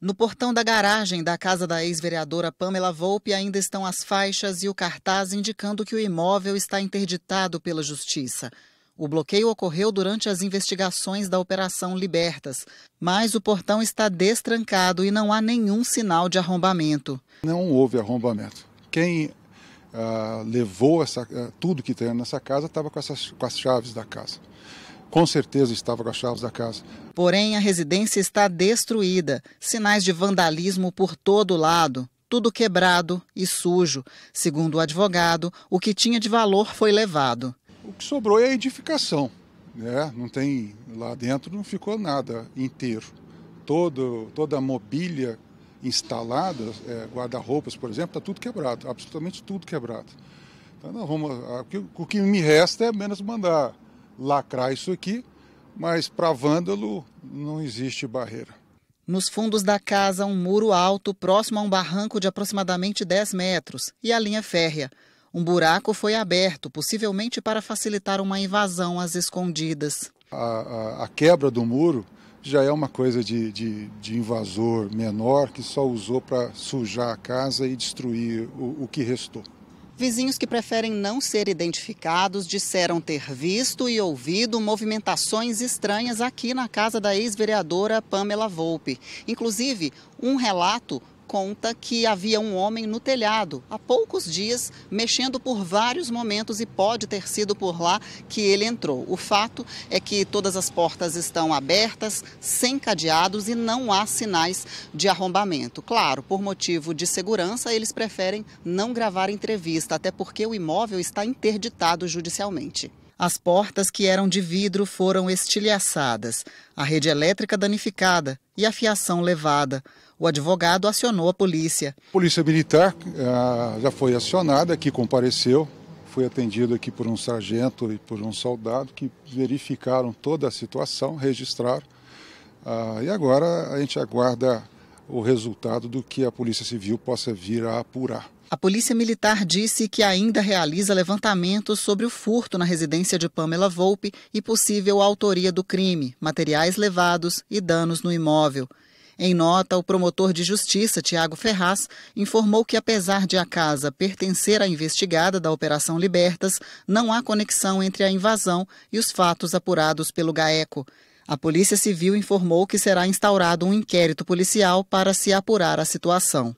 No portão da garagem da casa da ex-vereadora Pamela Volpe ainda estão as faixas e o cartaz indicando que o imóvel está interditado pela Justiça. O bloqueio ocorreu durante as investigações da Operação Libertas, mas o portão está destrancado e não há nenhum sinal de arrombamento. Não houve arrombamento. Quem ah, levou essa, ah, tudo que tem nessa casa estava com, com as chaves da casa com certeza estava com as chaves da casa. Porém, a residência está destruída, sinais de vandalismo por todo lado, tudo quebrado e sujo. Segundo o advogado, o que tinha de valor foi levado. O que sobrou é a edificação, né? Não tem lá dentro não ficou nada inteiro. Todo, toda a mobília instalada, é, guarda-roupas, por exemplo, está tudo quebrado, absolutamente tudo quebrado. Então, vamos, o que me resta é menos mandar lacrar isso aqui, mas para vândalo não existe barreira. Nos fundos da casa, um muro alto próximo a um barranco de aproximadamente 10 metros e a linha férrea. Um buraco foi aberto, possivelmente para facilitar uma invasão às escondidas. A, a, a quebra do muro já é uma coisa de, de, de invasor menor que só usou para sujar a casa e destruir o, o que restou. Vizinhos que preferem não ser identificados disseram ter visto e ouvido movimentações estranhas aqui na casa da ex-vereadora Pamela Volpe. Inclusive, um relato conta que havia um homem no telhado há poucos dias, mexendo por vários momentos e pode ter sido por lá que ele entrou. O fato é que todas as portas estão abertas, sem cadeados e não há sinais de arrombamento. Claro, por motivo de segurança, eles preferem não gravar entrevista, até porque o imóvel está interditado judicialmente. As portas que eram de vidro foram estilhaçadas, a rede elétrica danificada e a fiação levada. O advogado acionou a polícia. A polícia militar ah, já foi acionada, que compareceu, foi atendido aqui por um sargento e por um soldado que verificaram toda a situação, registraram. Ah, e agora a gente aguarda o resultado do que a Polícia Civil possa vir a apurar. A Polícia Militar disse que ainda realiza levantamentos sobre o furto na residência de Pamela Volpe e possível autoria do crime, materiais levados e danos no imóvel. Em nota, o promotor de justiça, Tiago Ferraz, informou que, apesar de a casa pertencer à investigada da Operação Libertas, não há conexão entre a invasão e os fatos apurados pelo GAECO. A Polícia Civil informou que será instaurado um inquérito policial para se apurar a situação.